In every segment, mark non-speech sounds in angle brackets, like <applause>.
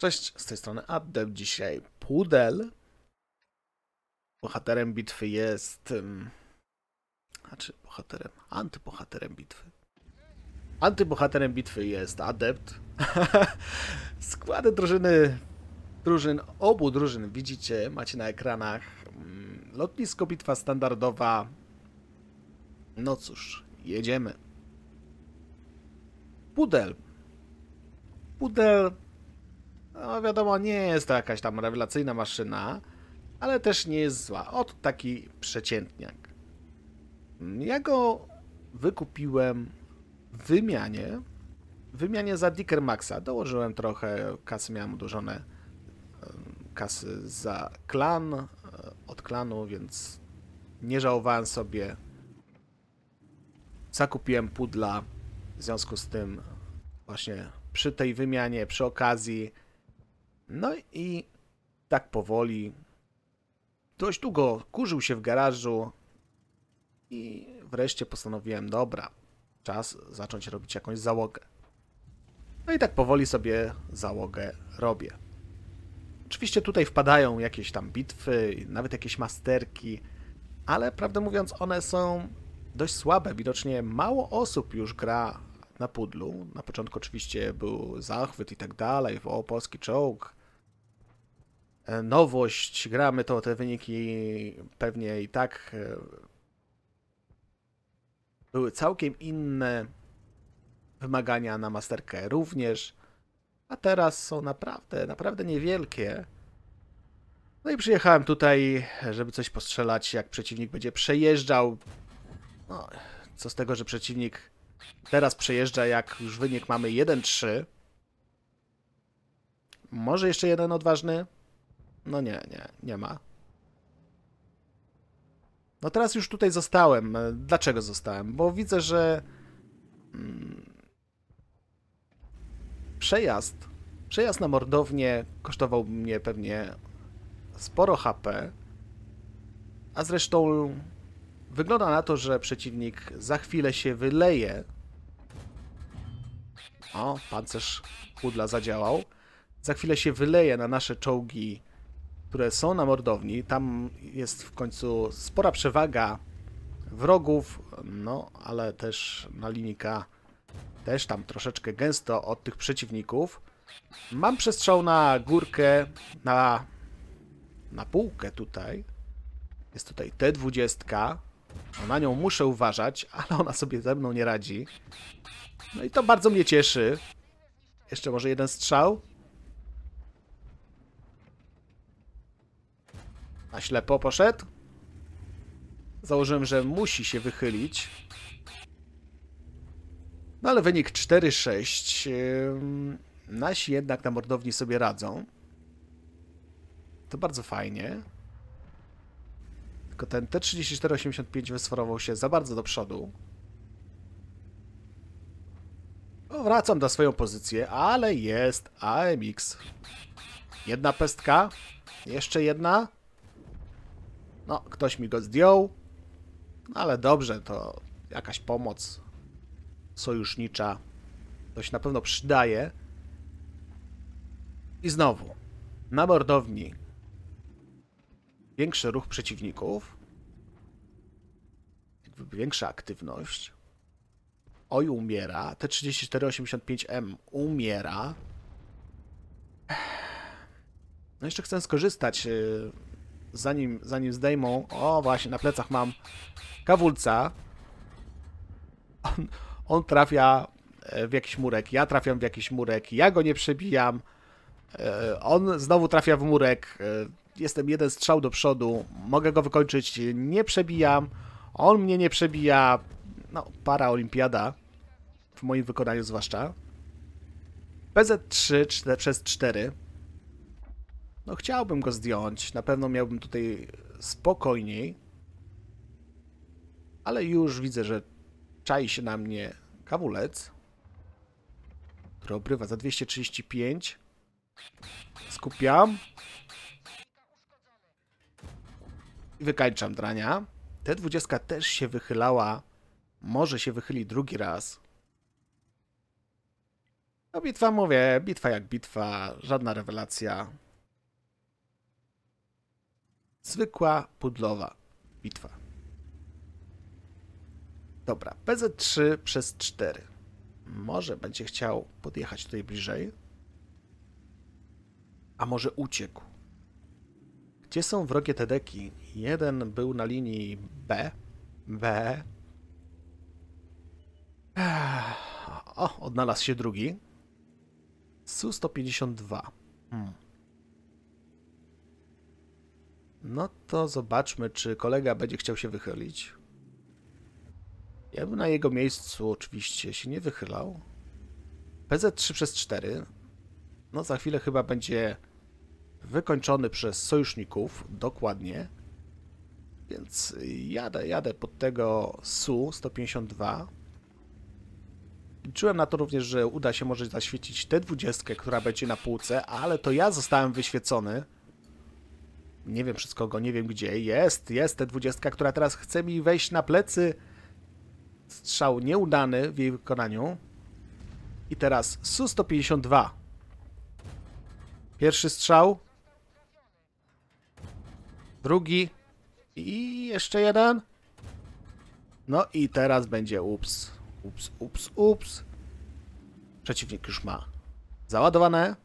Cześć, z tej strony Adept. Dzisiaj Pudel. Bohaterem bitwy jest... Znaczy, bohaterem... Antybohaterem bitwy. Antybohaterem bitwy jest Adept. <laughs> Składy drużyny... Drużyn, obu drużyn widzicie, macie na ekranach. Lotnisko, bitwa standardowa. No cóż, jedziemy. Pudel. Pudel no wiadomo, nie jest to jakaś tam rewelacyjna maszyna, ale też nie jest zła. Oto taki przeciętniak. Ja go wykupiłem w wymianie. W wymianie za Dicker Maxa. Dołożyłem trochę kasy, miałem udurzone kasy za klan, e, od klanu, więc nie żałowałem sobie. Zakupiłem pudla, w związku z tym właśnie przy tej wymianie, przy okazji no i tak powoli, dość długo kurzył się w garażu i wreszcie postanowiłem, dobra, czas zacząć robić jakąś załogę. No i tak powoli sobie załogę robię. Oczywiście tutaj wpadają jakieś tam bitwy, nawet jakieś masterki, ale prawdę mówiąc one są dość słabe. Widocznie mało osób już gra na pudlu. Na początku oczywiście był zachwyt i tak dalej, o polski czołg, E, nowość, gramy, to te wyniki pewnie i tak e, były całkiem inne. Wymagania na masterkę również, a teraz są naprawdę, naprawdę niewielkie. No i przyjechałem tutaj, żeby coś postrzelać, jak przeciwnik będzie przejeżdżał. No, co z tego, że przeciwnik teraz przejeżdża, jak już wynik mamy 1-3. Może jeszcze jeden odważny? No nie, nie, nie ma. No teraz już tutaj zostałem. E, dlaczego zostałem? Bo widzę, że... Mm, przejazd. Przejazd na mordownię kosztował mnie pewnie sporo HP. A zresztą wygląda na to, że przeciwnik za chwilę się wyleje. O, pancerz pudla zadziałał. Za chwilę się wyleje na nasze czołgi które są na mordowni. Tam jest w końcu spora przewaga wrogów, no ale też na linika też tam troszeczkę gęsto od tych przeciwników. Mam przestrzał na górkę, na, na półkę tutaj. Jest tutaj T20. No, na nią muszę uważać, <laughs> ale ona sobie ze mną nie radzi. No i to bardzo mnie cieszy. Jeszcze może jeden strzał. Na ślepo poszedł. Założyłem, że musi się wychylić. No ale wynik 4-6. Nasi jednak na mordowni sobie radzą. To bardzo fajnie. Tylko ten T-3485 wysforował się za bardzo do przodu. No, wracam na swoją pozycję, ale jest AMX. Jedna pestka. Jeszcze jedna. No, ktoś mi go zdjął, ale dobrze, to jakaś pomoc sojusznicza to się na pewno przydaje. I znowu, na mordowni większy ruch przeciwników, jakby większa aktywność. Oj umiera, T-3485M umiera. No jeszcze chcę skorzystać y, zanim, zanim zdejmą... O, właśnie, na plecach mam kawulca. On, on trafia e, w jakiś murek, ja trafiam w jakiś murek, ja go nie przebijam. E, on znowu trafia w murek. E, jestem jeden strzał do przodu, mogę go wykończyć, nie przebijam. On mnie nie przebija. No, para olimpiada. W moim wykonaniu zwłaszcza. PZ3 4, przez 4 no chciałbym go zdjąć, na pewno miałbym tutaj spokojniej, ale już widzę, że czai się na mnie kawulec, który obrywa za 235. Skupiam. I wykańczam drania. T20 też się wychylała. Może się wychyli drugi raz. No bitwa mówię, bitwa jak bitwa, żadna rewelacja zwykła, pudlowa bitwa. Dobra, PZ3 przez 4. Może będzie chciał podjechać tutaj bliżej. A może uciekł. Gdzie są wrogie te deki? Jeden był na linii B. B. O, odnalazł się drugi. Su-152. Hmm. No to zobaczmy, czy kolega będzie chciał się wychylić. Ja bym na jego miejscu oczywiście się nie wychylał. PZ3 przez 4. No za chwilę chyba będzie wykończony przez sojuszników, dokładnie. Więc jadę, jadę pod tego SU-152. Liczyłem na to również, że uda się może zaświecić tę dwudziestkę, która będzie na półce, ale to ja zostałem wyświecony nie wiem przez kogo, nie wiem gdzie. Jest, jest te dwudziestka, która teraz chce mi wejść na plecy. Strzał nieudany w jej wykonaniu. I teraz Su-152. Pierwszy strzał. Drugi. I jeszcze jeden. No i teraz będzie ups. Ups, ups, ups. Przeciwnik już ma załadowane.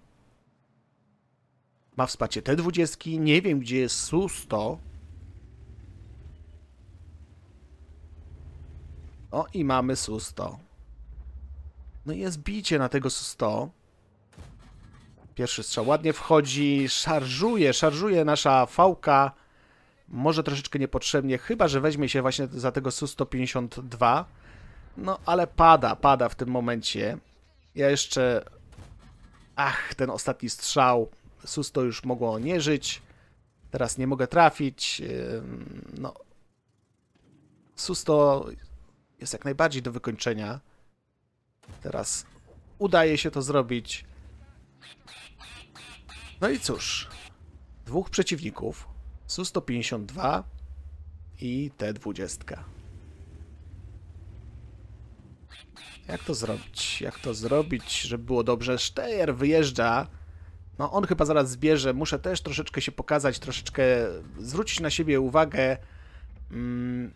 Ma wsparcie T20, nie wiem gdzie jest Su-100. O i mamy Su-100. No i jest bicie na tego Su-100. Pierwszy strzał ładnie wchodzi, szarżuje, szarżuje nasza fałka. Może troszeczkę niepotrzebnie, chyba że weźmie się właśnie za tego Su-152. No ale pada, pada w tym momencie. Ja jeszcze... Ach, ten ostatni strzał Susto już mogło nie żyć. Teraz nie mogę trafić. No. Susto jest jak najbardziej do wykończenia. Teraz udaje się to zrobić. No i cóż. Dwóch przeciwników. Susto 52 i T-20. Jak to zrobić? Jak to zrobić, żeby było dobrze? Sztejer wyjeżdża no on chyba zaraz zbierze, muszę też troszeczkę się pokazać, troszeczkę zwrócić na siebie uwagę. Mm,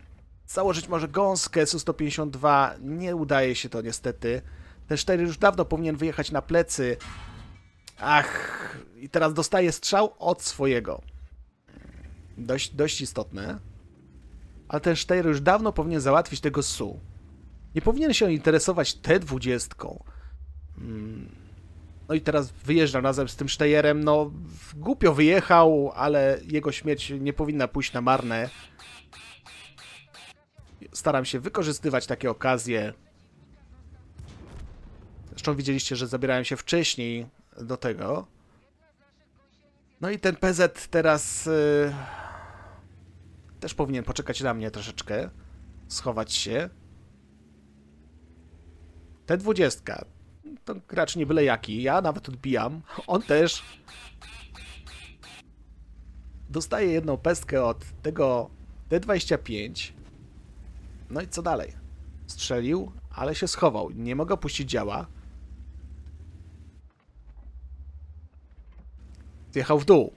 założyć może gąskę Su-152, nie udaje się to niestety. Ten Sztery już dawno powinien wyjechać na plecy. Ach, i teraz dostaje strzał od swojego. Dość, dość istotne. Ale ten Sztejer już dawno powinien załatwić tego Su. Nie powinien się interesować T-20. Mm, no i teraz wyjeżdżał razem z tym Sztejerem. No, głupio wyjechał, ale jego śmierć nie powinna pójść na marne. Staram się wykorzystywać takie okazje. Zresztą widzieliście, że zabierałem się wcześniej do tego. No i ten PZ teraz... Yy, też powinien poczekać na mnie troszeczkę. Schować się. T20 to gracz nie byle jaki, ja nawet odbijam, on też dostaje jedną pestkę od tego D25. No i co dalej? Strzelił, ale się schował. Nie mogę puścić działa. Zjechał w dół.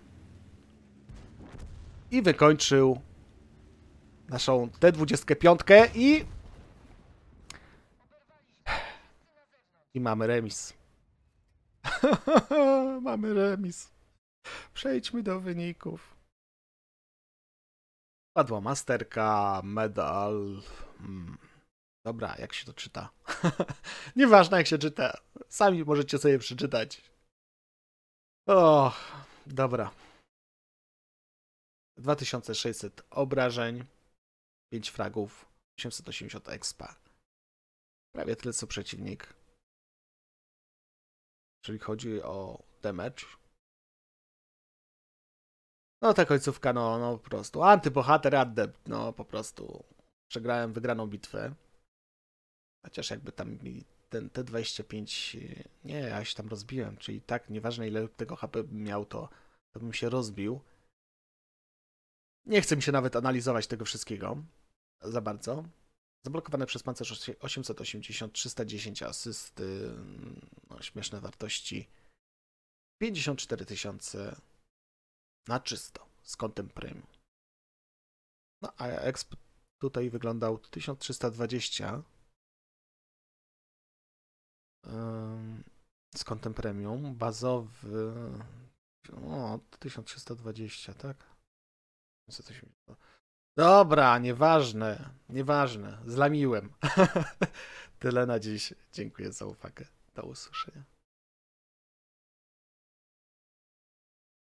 I wykończył naszą T25 i I mamy remis. <laughs> mamy remis. Przejdźmy do wyników. Padła masterka, medal. Hmm. Dobra, jak się to czyta? <laughs> Nieważne jak się czyta. Sami możecie sobie przeczytać. O, dobra. 2600 obrażeń, 5 fragów, 880 expa. Prawie tyle co przeciwnik jeżeli chodzi o damage. No ta końcówka, no, no po prostu. Antybohater, adept, no po prostu. Przegrałem wygraną bitwę. Chociaż jakby tam mi ten T25, nie, ja się tam rozbiłem, czyli tak, nieważne ile tego HP bym miał, to, to bym się rozbił. Nie chcę mi się nawet analizować tego wszystkiego za bardzo. Zablokowane przez pancerz 880, 310 asysty, no, śmieszne wartości. 54 tysiące na czysto z kątem premium. No a exp tutaj wyglądał 1320 z kątem premium. Bazowy o, 1320, tak? Dobra, nieważne, nieważne, zlamiłem. <laughs> Tyle na dziś. Dziękuję za uwagę. Do usłyszenia.